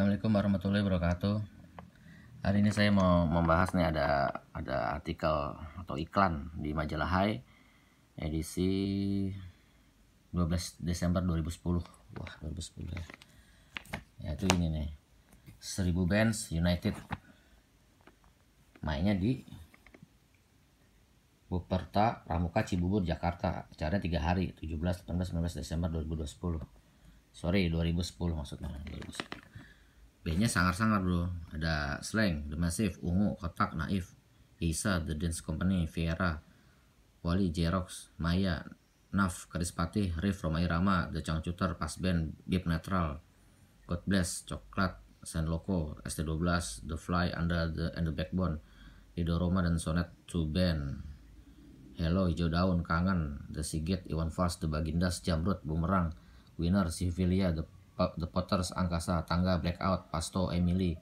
Assalamualaikum warahmatullahi wabarakatuh. Hari ini saya mau membahas nih ada ada artikel atau iklan di majalah Hai edisi 12 Desember 2010. Wah, 2010 ya. Ya itu ini nih. 1000 Bands United. Mainnya di Buperta, Pramuka, Cibubur, Jakarta. Acaranya 3 hari, 17, 18, 19 Desember 2010. Sorry, 2010 maksudnya. 2010. B-nya sangar-sangar bro. Ada Slang, The Massive, Ungu, Kotak, Naif, Isa, The Dance Company, Viera, Wali, Jerox, Maya, Naf, Karispati, Riff, Romai Rama, The Changcuter, Band, Deep Netral, God Bless, Coklat, San Loco, ST12, The Fly, Under the, and the Backbone, Ido Roma dan Sonet to Band, Hello, Hijau Daun, Kangen, The Sigit, Iwan Fals, The Bagindas, Jamrut, Bumerang, Winner, Sivilia, The The Potters, Angkasa, Tangga, Blackout, Pasto, Emily,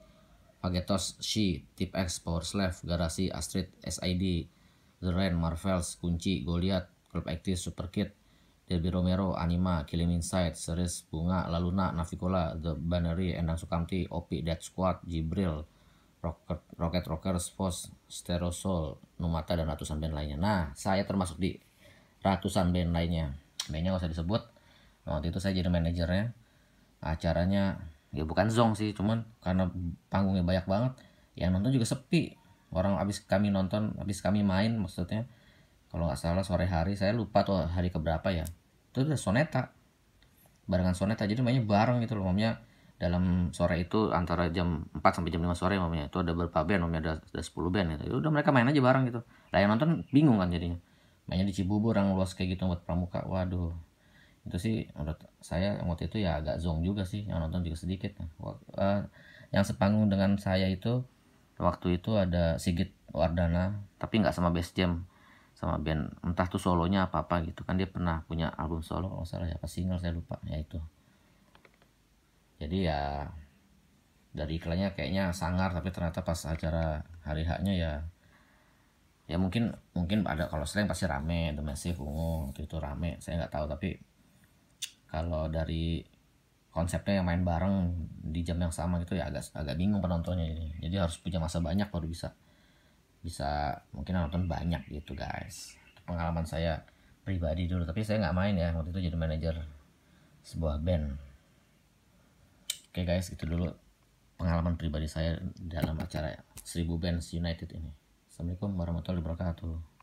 Pagetos, She, Tip X, Power Slave, Garasi, Astrid, SID, The Rain, Marvels, Kunci, Goliath, Club Actis, Super Kid, Derby Romero, Anima, Killing Inside, Series, Bunga, Laluna, Navicola, The banneri Endang Sukamti, Opi, Dead Squad, Jibril, Rocket, Rocket Rockers, force Sterosol, Numata, dan ratusan band lainnya. Nah, saya termasuk di ratusan band lainnya. Bandnya nggak usah disebut. Nah, waktu itu saya jadi manajernya acaranya ya bukan zong sih cuman karena panggungnya banyak banget yang nonton juga sepi orang abis kami nonton abis kami main maksudnya kalau nggak salah sore hari saya lupa tuh hari keberapa ya itu udah soneta barengan soneta jadi mainnya bareng gitu loh mamanya dalam sore itu antara jam 4 sampai jam 5 sore mamanya itu ada berapa band mamanya ada, ada 10 band gitu ya udah mereka main aja bareng gitu lah yang nonton bingung kan jadinya mainnya di Cibubur orang luas kayak gitu buat pramuka waduh itu sih menurut saya waktu itu ya agak zong juga sih yang nonton juga sedikit uh, yang sepanggung dengan saya itu waktu itu ada Sigit Wardana tapi nggak sama Best Jam sama band entah tuh solonya apa apa gitu kan dia pernah punya album solo kalau salah ya apa single saya lupa ya itu jadi ya dari iklannya kayaknya sangar tapi ternyata pas acara hari haknya ya ya mungkin mungkin ada kalau sering pasti rame domestik Massive ungu itu rame saya nggak tahu tapi kalau dari konsepnya yang main bareng di jam yang sama gitu ya agak agak bingung penontonnya ini jadi harus punya masa banyak baru bisa bisa mungkin nonton banyak gitu guys pengalaman saya pribadi dulu tapi saya nggak main ya waktu itu jadi manajer sebuah band oke guys itu dulu pengalaman pribadi saya dalam acara 1000 bands united ini assalamualaikum warahmatullahi wabarakatuh